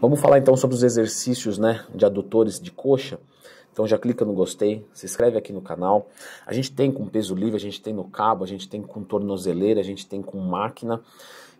Vamos falar então sobre os exercícios né, de adutores de coxa. Então já clica no gostei, se inscreve aqui no canal. A gente tem com peso livre, a gente tem no cabo, a gente tem com tornozeleira, a gente tem com máquina.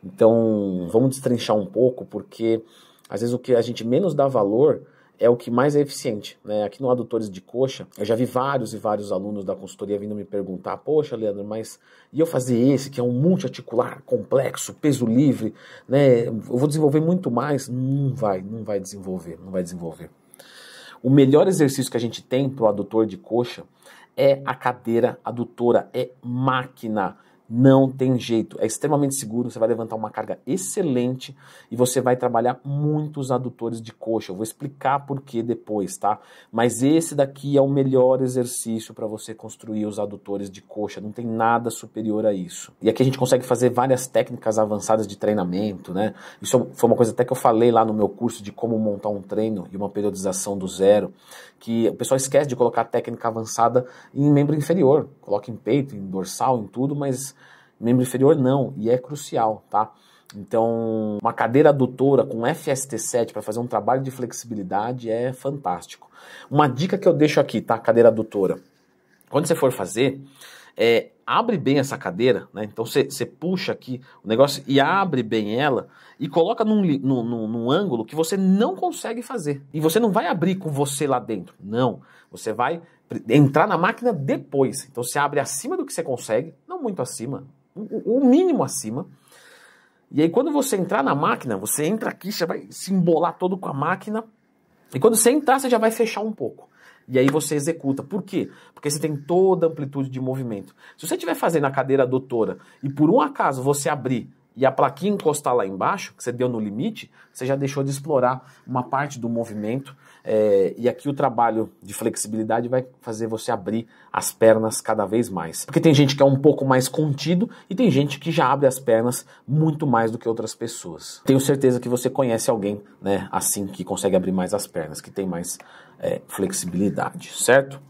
Então vamos destrinchar um pouco, porque às vezes o que a gente menos dá valor é o que mais é eficiente. Né? Aqui no Adutores de Coxa, eu já vi vários e vários alunos da consultoria vindo me perguntar: Poxa, Leandro, mas e eu fazer esse que é um multiarticular complexo, peso livre, né? eu vou desenvolver muito mais? Não vai, não vai desenvolver, não vai desenvolver. O melhor exercício que a gente tem para o adutor de coxa é a cadeira adutora, é máquina. Não tem jeito, é extremamente seguro, você vai levantar uma carga excelente e você vai trabalhar muitos adutores de coxa. Eu vou explicar por que depois, tá? Mas esse daqui é o melhor exercício para você construir os adutores de coxa, não tem nada superior a isso. E aqui a gente consegue fazer várias técnicas avançadas de treinamento, né? Isso foi uma coisa até que eu falei lá no meu curso de como montar um treino e uma periodização do zero, que o pessoal esquece de colocar técnica avançada em membro inferior. Coloca em peito, em dorsal, em tudo, mas membro inferior não, e é crucial, tá? Então, uma cadeira adutora com FST7 para fazer um trabalho de flexibilidade é fantástico. Uma dica que eu deixo aqui, tá? Cadeira adutora. Quando você for fazer, é, abre bem essa cadeira, né? Então você puxa aqui o negócio e abre bem ela e coloca num, num, num, num, ângulo que você não consegue fazer. E você não vai abrir com você lá dentro. Não. Você vai entrar na máquina depois. Então você abre acima do que você consegue, não muito acima, o, o mínimo acima. E aí quando você entrar na máquina, você entra aqui, você vai se embolar todo com a máquina. E quando você entrar, você já vai fechar um pouco. E aí você executa. Por quê? Porque você tem toda a amplitude de movimento. Se você estiver fazendo a cadeira doutora e por um acaso você abrir e a plaquinha encostar lá embaixo, que você deu no limite, você já deixou de explorar uma parte do movimento. É, e aqui o trabalho de flexibilidade vai fazer você abrir as pernas cada vez mais. Porque tem gente que é um pouco mais contido e tem gente que já abre as pernas muito mais do que outras pessoas. Tenho certeza que você conhece alguém né, assim que consegue abrir mais as pernas, que tem mais é, flexibilidade, certo?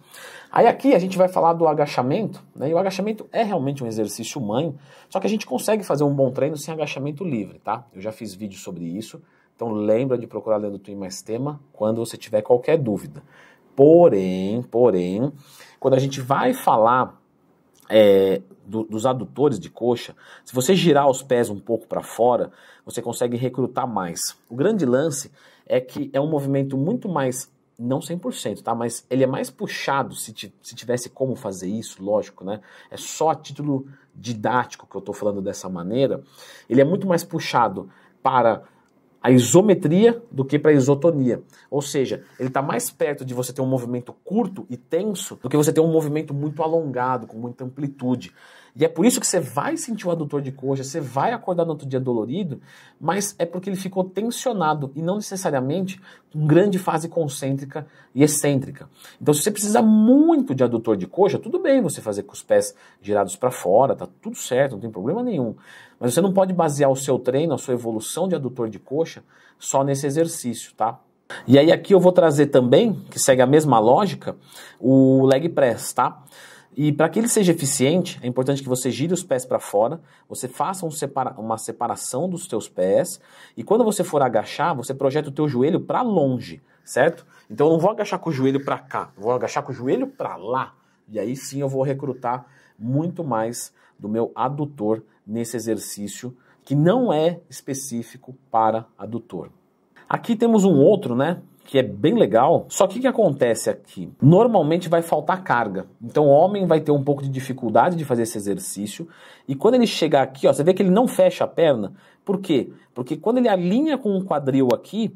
Aí aqui a gente vai falar do agachamento, né? E o agachamento é realmente um exercício mãe, só que a gente consegue fazer um bom treino sem agachamento livre, tá? Eu já fiz vídeo sobre isso, então lembra de procurar do Twin mais tema quando você tiver qualquer dúvida. Porém, porém, quando a gente vai falar é, do, dos adutores de coxa, se você girar os pés um pouco para fora, você consegue recrutar mais. O grande lance é que é um movimento muito mais não 100%, tá? Mas ele é mais puxado se, se tivesse como fazer isso, lógico, né? É só a título didático que eu estou falando dessa maneira. Ele é muito mais puxado para a isometria do que para a isotonia. Ou seja, ele está mais perto de você ter um movimento curto e tenso do que você ter um movimento muito alongado, com muita amplitude. E é por isso que você vai sentir o adutor de coxa, você vai acordar no outro dia dolorido, mas é porque ele ficou tensionado e não necessariamente com grande fase concêntrica e excêntrica. Então, se você precisa muito de adutor de coxa, tudo bem você fazer com os pés girados para fora, tá tudo certo, não tem problema nenhum. Mas você não pode basear o seu treino, a sua evolução de adutor de coxa só nesse exercício, tá? E aí aqui eu vou trazer também, que segue a mesma lógica, o leg press, tá? E para que ele seja eficiente, é importante que você gire os pés para fora, você faça um separa uma separação dos seus pés, e quando você for agachar, você projeta o teu joelho para longe, certo? Então eu não vou agachar com o joelho para cá, vou agachar com o joelho para lá, e aí sim eu vou recrutar muito mais do meu adutor nesse exercício que não é específico para adutor. Aqui temos um outro, né, que é bem legal. Só que o que acontece aqui? Normalmente vai faltar carga. Então o homem vai ter um pouco de dificuldade de fazer esse exercício. E quando ele chegar aqui, ó, você vê que ele não fecha a perna. Por quê? Porque quando ele alinha com o quadril aqui,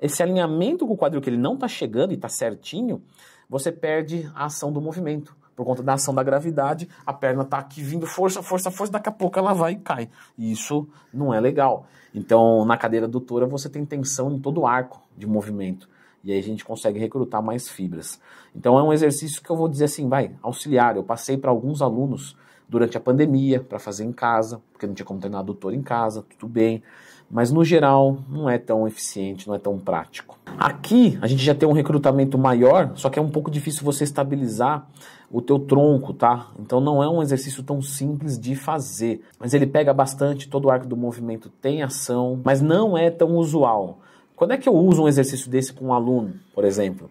esse alinhamento com o quadril que ele não está chegando e está certinho, você perde a ação do movimento por conta da ação da gravidade, a perna está aqui vindo força, força, força, daqui a pouco ela vai e cai. E isso não é legal. Então, na cadeira adutora, você tem tensão em todo o arco de movimento. E aí a gente consegue recrutar mais fibras. Então, é um exercício que eu vou dizer assim, vai, auxiliar. Eu passei para alguns alunos durante a pandemia para fazer em casa, porque não tinha como treinar doutor em casa, tudo bem. Mas no geral não é tão eficiente, não é tão prático. Aqui a gente já tem um recrutamento maior, só que é um pouco difícil você estabilizar o teu tronco, tá? Então não é um exercício tão simples de fazer, mas ele pega bastante, todo o arco do movimento tem ação, mas não é tão usual. Quando é que eu uso um exercício desse com um aluno, por exemplo?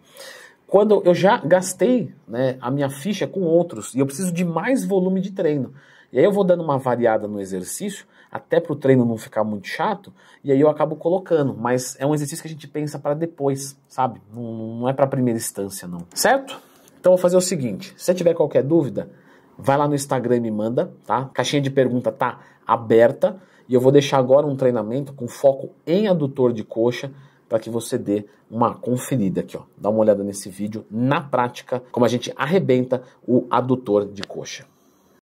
quando eu já gastei né, a minha ficha com outros e eu preciso de mais volume de treino. E aí eu vou dando uma variada no exercício, até para o treino não ficar muito chato, e aí eu acabo colocando. Mas é um exercício que a gente pensa para depois, sabe? Não, não é para primeira instância, não. Certo? Então vou fazer o seguinte: se tiver qualquer dúvida, vai lá no Instagram e me manda, tá? Caixinha de pergunta tá aberta e eu vou deixar agora um treinamento com foco em adutor de coxa para que você dê uma conferida aqui, ó. Dá uma olhada nesse vídeo na prática como a gente arrebenta o adutor de coxa.